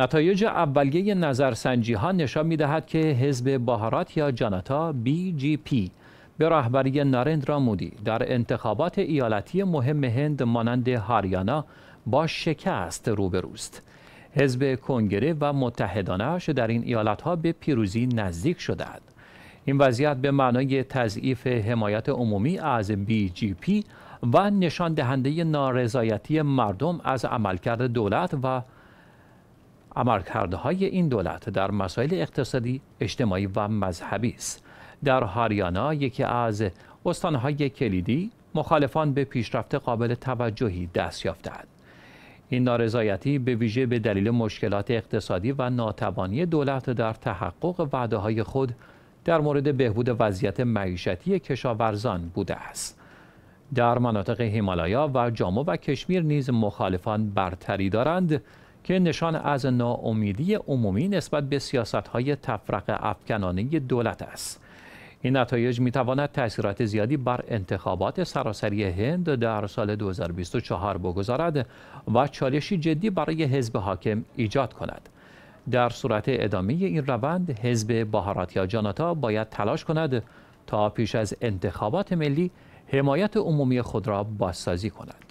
نتایج اولیه نظرسنجی ها نشان می دهد که حزب باهارات یا جاناتا بی جی پی به رهبری نارندرا مودی در انتخابات ایالتی مهم هند مانند هاریانا با شکست روبروست. حزب کنگره و متحدانش در این ایالتها به پیروزی نزدیک شدند. این وضعیت به معنای تضعیف حمایت عمومی از بی جی پی و نشان دهنده نارضایتی مردم از عملکرد دولت و های این دولت در مسائل اقتصادی، اجتماعی و مذهبی است. در هاریانا یکی از استانهای کلیدی مخالفان به پیشرفت قابل توجهی دست یافتند. این نارضایتی به ویژه به دلیل مشکلات اقتصادی و ناتوانی دولت در تحقق وعده های خود در مورد بهبود وضعیت معیشتی کشاورزان بوده است. در مناطق هیمالایا و جامو و کشمیر نیز مخالفان برتری دارند که نشان از ناامیدی عمومی نسبت به سیاست های تفرق افکنانه دولت است. این نتایج می تواند تاثیرات زیادی بر انتخابات سراسری هند در سال 2024 بگذارد و چالشی جدی برای حزب حاکم ایجاد کند. در صورت ادامه این روند حزب بهاراتیا جاناتا باید تلاش کند تا پیش از انتخابات ملی حمایت عمومی خود را بازسازی کند.